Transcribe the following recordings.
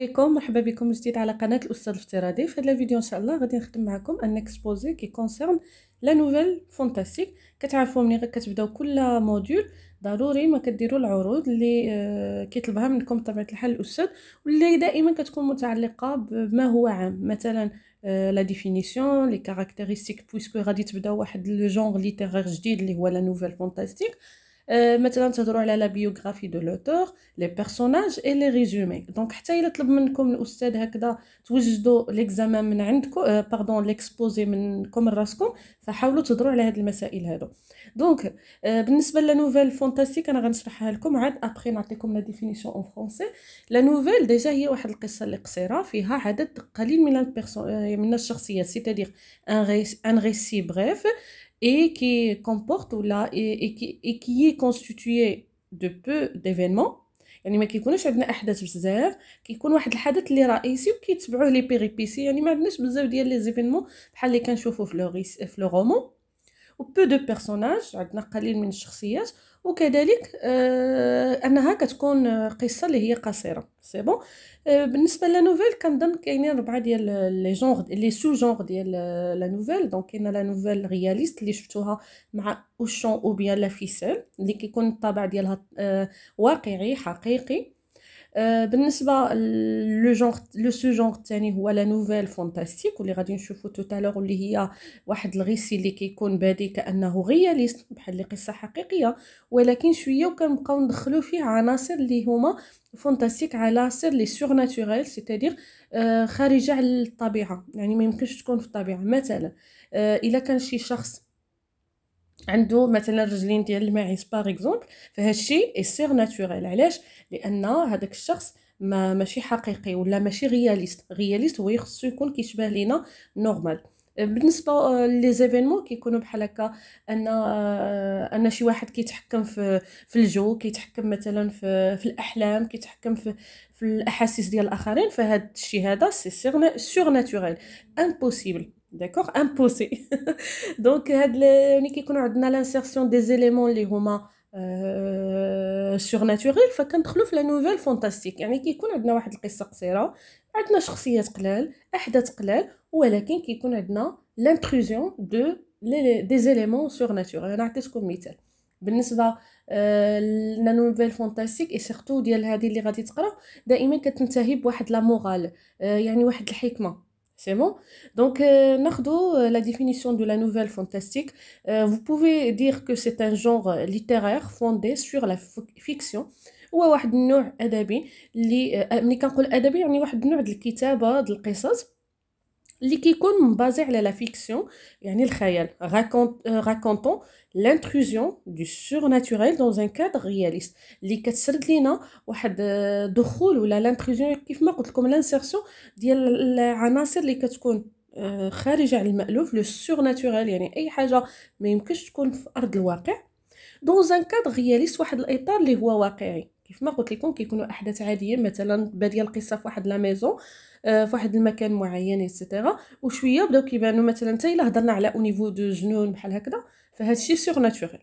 بكم مرحبا بكم جديد على قناه الاستاذ الافتراضي في هذا الفيديو ان شاء الله غادي نخدم معكم ان اكسبوزي كي كونسيرن لا نوفيل فونتاستيك كتعرفوا ملي كتبداو كل موديول ضروري ما كديروا العروض اللي آه، كيطلبها منكم بطبيعه الحال الاستاذ واللي دائما كتكون متعلقه بما هو عام مثلا لا ديفينيسيون لي كاركتيرستيك بويسكو غادي تبداو واحد لو جونغ ليتيرير جديد اللي هو لا نوفيل فونتاستيك مثلا تهضروا على لا بيوغرافي دو لوتور لي بيرسوناج اي لي ريزومي دونك حتى الا طلب منكم الاستاذ هكذا توجدوا ليكزامان من عندكم باردون ليكسبوزي منكم راسكم فحاولوا تهضروا على هاد المسائل هادو دونك euh، بالنسبه لا نوفيل فونتاستيك انا غنشرحها لكم عاد ابخي نعطيكم لا ديفينيسيون اون فرونسي لا نوفيل ديجا هي واحد القصه اللي قصيره فيها عدد قليل من euh، من الشخصيات سيتادير ان ريسي بريف et qui comporte là et, et, qui, et qui est constitué de peu d'événements يعني ما كيكونوش عندنا احداث بزاف كيكون واحد الحدث اللي رئيسي وكيتبعوه لي بيريبيسي يعني ما عندناش بزاف ديال لي زيفينمون بحال اللي كنشوفو في لو في لو رومون وبو دو بيرسوناج عندنا قليل من الشخصيات وكذلك آه، انها كتكون قصه اللي هي قصيره سي بون آه، بالنسبه لا نوفيل كنظن كاينين ربعه ديال لي جونغ لي سو جونغ ديال آه، لا نوفيل دونك كاينه لا نوفيل رياليست اللي شفتوها مع اوشون او بيان لا فيسيل اللي كيكون الطابع ديالها واقعي حقيقي Euh, بالنسبه لو جونغ لو سو جونغ الثاني هو لا نوفيل فونتاستيك واللي غادي نشوفو تالوغ واللي هي واحد الغيسي اللي كيكون بادي كانه غياليست بحال اللي قصه حقيقيه ولكن شويه وكنبقاو ندخلو فيه عناصر اللي هما فونتاستيك عناصر لي سور ناتوريل سيتادير خارجه على الطبيعه يعني ما يمكنش تكون في الطبيعه مثلا آه، الا كان شي شخص عنده مثلا رجلين ديال الماعز باغ اكزومبل فهادشي اي سيغ ناتوريل علاش لان هذاك الشخص ما ماشي حقيقي ولا ماشي رياليست رياليست هو خصو يكون كيشبه لينا نورمال بالنسبه لي زيفينمون كيكونوا بحال هكا ان ان شي واحد كيتحكم في في الجو كيتحكم مثلا في في الاحلام كيتحكم في في الاحاسيس ديال الاخرين فهاد الشيء هذا سي سيغ ناتوريل امبوسيبل داكوغ امبوسي دونك هاد ملي كيكون عندنا لانسيرسيون دي زيليمون اللي هما سور ناتوريل فكندخلو في لا نوفيل فونتاستيك يعني كيكون عندنا واحد القصه قصيره عندنا شخصيات قلال احداث قلال ولكن كيكون عندنا لانتروزيون دو دي زيليمون سور ناتوريل انا عطيتكم مثال بالنسبه لا نوفيل فونتاستيك اي سيرتو ديال هذه اللي غادي تقرا دائما كتنتهي بواحد لا مورال يعني واحد الحكمه C'est Donc, euh, Nardo, euh, la définition de la nouvelle fantastique, euh, vous pouvez dire que c'est un genre littéraire fondé sur la fiction اللي كيكون مبازي على لا فيكسيون يعني الخيال راكونتون لانتروزيون دو ناتوريل دون ان كادر رياليست اللي كتسرد لينا واحد دخول ولا لانتروزيون كيف ما قلت لكم لانسيرسيون ديال العناصر اللي كتكون خارجه على المالوف لو ناتوريل يعني اي حاجه ما يمكنش تكون في ارض الواقع دون ان كادر رياليست واحد الاطار اللي هو واقعي كيف ما قلت لكم كيكونوا احداث عاديه مثلا باديه القصه في واحد لا ميزون آه، في واحد المكان معين ايتترا وشويه بداو كيبانوا مثلا حتى الا هضرنا على او نيفو دو جنون بحال هكذا فهذا الشيء سور ناتوريل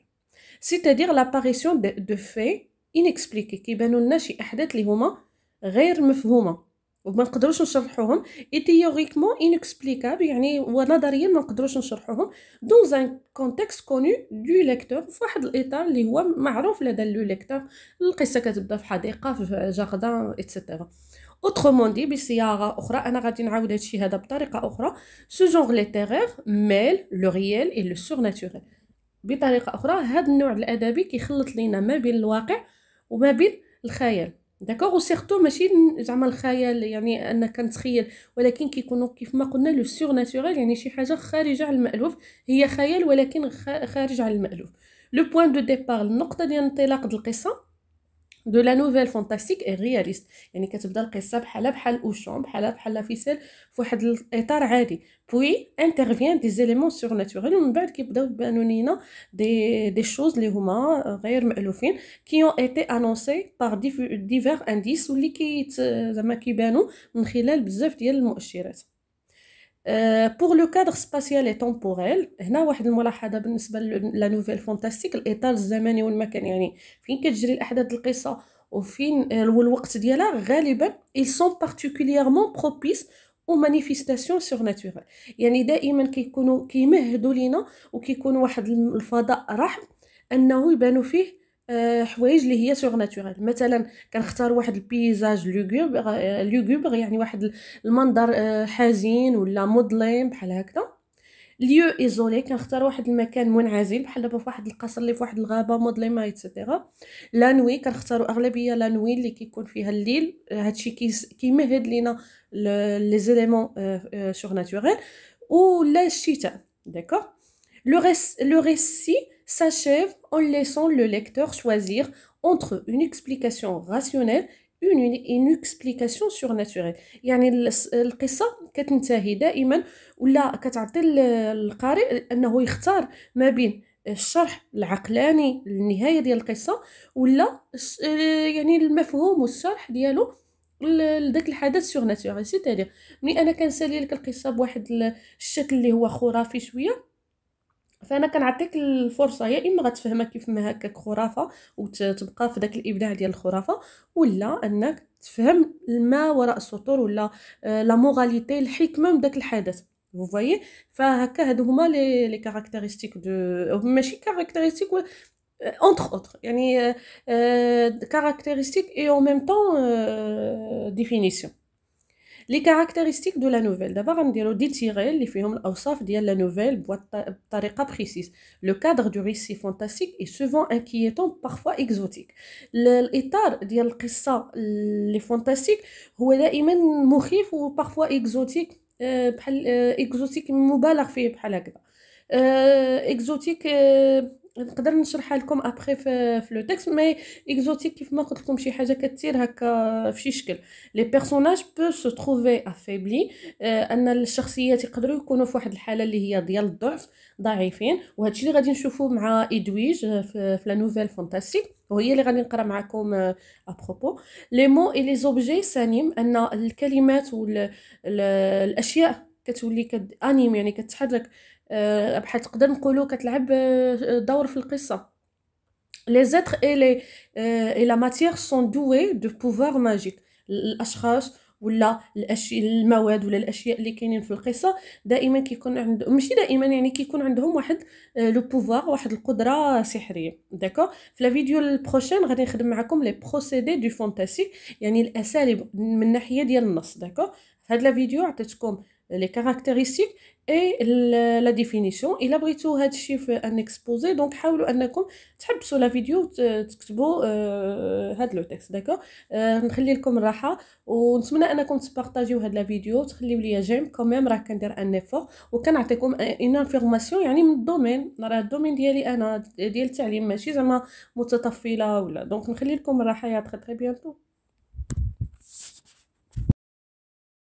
سيتادير لاباريسيون دو في انكسبليكي كيبانوا لنا شي احداث اللي هما غير مفهومه وما نقدروش نشرحوهم اي تيوريكمون انكسبليكابل يعني ونظريا ما نقدروش نشرحوهم دون زان كونتكست كونو دو ليكتور في واحد الاطار اللي هو معروف لدى لو ليكتور القصه كتبدا في حديقه في جاردان ايتترا اوترومون دي بصياغه اخرى انا غادي نعاود هادشي هذا بطريقه اخرى سو جونغ ليتيرير ميل لو ريال اي لو سورناتوريل بطريقه اخرى هاد النوع الادبي كيخلط لينا ما بين الواقع وما بين الخيال داكوغ وسيرتو ماشي زعما الخيال يعني ان كنتخيل ولكن كيكونوا كيف ما قلنا لو سيغ ناتوريل يعني شي حاجه خارجه على المالوف هي خيال ولكن خارج على المالوف لو بوين دو ديبار النقطه ديال انطلاق القصه دو لا نوفيل فانتاستيك اي رياليست يعني كتبدا القصه بحال بحال اوشون بحال بحال لافيسيل فواحد الاطار عادي بوي انترفيان دي زيليمون سور ناتوريل ومن بعد كيبداو يبانو لينا دي دي شوز اللي هما غير مالوفين كي اون ايتي انونسي بار ديفير انديس واللي كي زعما كيبانو من خلال بزاف ديال المؤشرات بور لو كادر سباسيال اي تومبوريل هنا واحد الملاحظه بالنسبه لا نوفيل فونتاستيك الاطار الزمني والمكان يعني فين كتجري الاحداث القصه وفين آه، الوقت ديالها غالبا سون sont بروبيس او مانيفيستاسيون manifestations ناتورال يعني دائما كيكونوا كيمهدوا لينا وكيكون واحد الفضاء رحب انه يبانوا فيه آه، حوايج اللي هي سوغ ناتوريل مثلا كنختار واحد البيزاج لوغوب آه، لوغوب يعني واحد المنظر آه، حزين ولا مظلم بحال هكذا ليو ايزولي كنختار واحد المكان منعزل بحال دابا في واحد القصر اللي في واحد الغابه مظلمه ايتترا لا نوي كنختاروا اغلبيه لا نوي اللي كيكون فيها الليل هادشي كيمهد لينا لي زيليمون سوغ ناتوريل ولا الشتاء داكوغ لو ريس لو ريسي s'achève en laissant le lecteur choisir entre une explication rationnelle une, une explication surnaturelle يعني القصه كتنتهي دائما ولا كتعطي القارئ انه يختار ما بين الشرح العقلاني للنهايه ديال القصه ولا يعني المفهوم والشرح ديالو لذاك الحدث سورناتورال سيتادير ملي انا كنسالي لك القصه بواحد الشكل اللي هو خرافي شويه فانا كنعطيك الفرصه يا اما غتفهمها كيف ما هكاك خرافه وتبقى في داك الابداع ديال الخرافه ولا انك تفهم ما وراء السطور ولا آه، لا موراليتي الحكمه من داك الحدث vous فهكا هادو هما لي لي كاركتيرستيك دو ماشي كاركتيرستيك آه، entre اوتر يعني كاركتيرستيك اي اون ميم طون ديفينيسيون لي كاركتيرستيك دو لا نوفيل دابا غنديرو دي تيغي اللي فيهم الاوصاف ديال لا نوفيل بطريقه بريسيس لو كادر دو ريسي فانتاستيك اي سوفون انكيتون بارفوا اكزوتيك الاطار ديال القصه لي فانتاستيك هو دائما مخيف وبارفوا اكزوتيك آه، بحال اكزوتيك آه، مبالغ فيه بحال هكذا اكزوتيك آه، نقدر نشرحها لكم ابخي في لو تيكست مي اكزوتيك كيف ما قلت لكم شي حاجه كتير هكا في شي شكل لي بيرسوناج بو سو تروفي افيبلي ان الشخصيات يقدروا يكونوا في واحد الحاله اللي هي ديال الضعف ضعيفين وهذا الشيء اللي غادي نشوفوه مع ادويج في لا نوفيل فانتاستيك وهي اللي غادي نقرا معكم ابروبو لي مو اي لي زوبجي سانيم ان الكلمات والاشياء كتولي كد... انيم يعني كتحرك آه، بحال تقدر نقولوا كتلعب آه، دور في القصه لي êtres اي لي اي لا la سون دوي دو بوفوار ماجيك الاشخاص ولا الاشياء المواد ولا الاشياء اللي كاينين في القصه دائما كيكون عند ماشي دائما يعني كيكون عندهم واحد لو آه، بوفوار واحد القدره سحريه داكو في لا فيديو البروشين غادي نخدم معكم لي بروسيدي دو فانتاسيك يعني الاساليب من الناحيه ديال النص داكو في هذا فيديو عطيتكم لي كاركتيرستيك اي لا ديفينيسيون الا بغيتو هذا الشيء في ان اكسبوزي دونك حاولوا انكم تحبسوا لا فيديو تكتبوا هذا لو تيكست داكو نخلي لكم الراحه ونتمنى انكم تبارطاجيو هاد لا فيديو تخليو ليا جيم كوميم راه كندير ان افور وكنعطيكم ان انفورماسيون يعني من الدومين راه الدومين ديالي انا ديال التعليم ماشي زعما متطفله ولا دونك نخلي لكم الراحه يا تري تري بيانتو